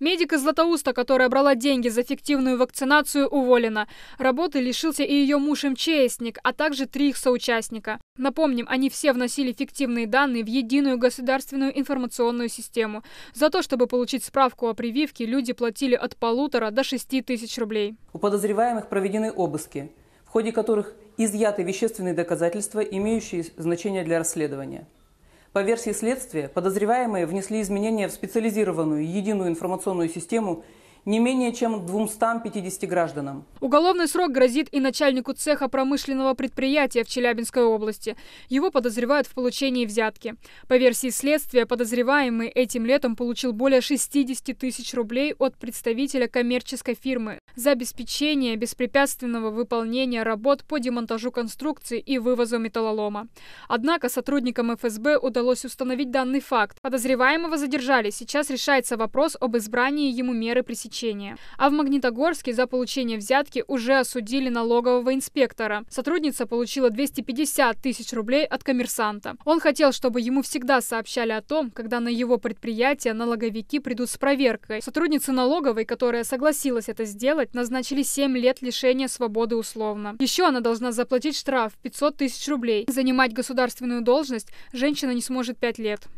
Медик из Златоуста, которая брала деньги за фиктивную вакцинацию, уволена. Работы лишился и ее муж-МЧСник, а также три их соучастника. Напомним, они все вносили фиктивные данные в единую государственную информационную систему. За то, чтобы получить справку о прививке, люди платили от полутора до шести тысяч рублей. У подозреваемых проведены обыски, в ходе которых изъяты вещественные доказательства, имеющие значение для расследования – по версии следствия, подозреваемые внесли изменения в специализированную единую информационную систему не менее чем 250 гражданам. Уголовный срок грозит и начальнику цеха промышленного предприятия в Челябинской области. Его подозревают в получении взятки. По версии следствия, подозреваемый этим летом получил более 60 тысяч рублей от представителя коммерческой фирмы за обеспечение беспрепятственного выполнения работ по демонтажу конструкции и вывозу металлолома. Однако сотрудникам ФСБ удалось установить данный факт. Подозреваемого задержали. Сейчас решается вопрос об избрании ему меры пресечения течение. А в Магнитогорске за получение взятки уже осудили налогового инспектора. Сотрудница получила 250 тысяч рублей от коммерсанта. Он хотел, чтобы ему всегда сообщали о том, когда на его предприятие налоговики придут с проверкой. Сотрудницы налоговой, которая согласилась это сделать, назначили 7 лет лишения свободы условно. Еще она должна заплатить штраф 500 тысяч рублей. Занимать государственную должность женщина не сможет 5 лет.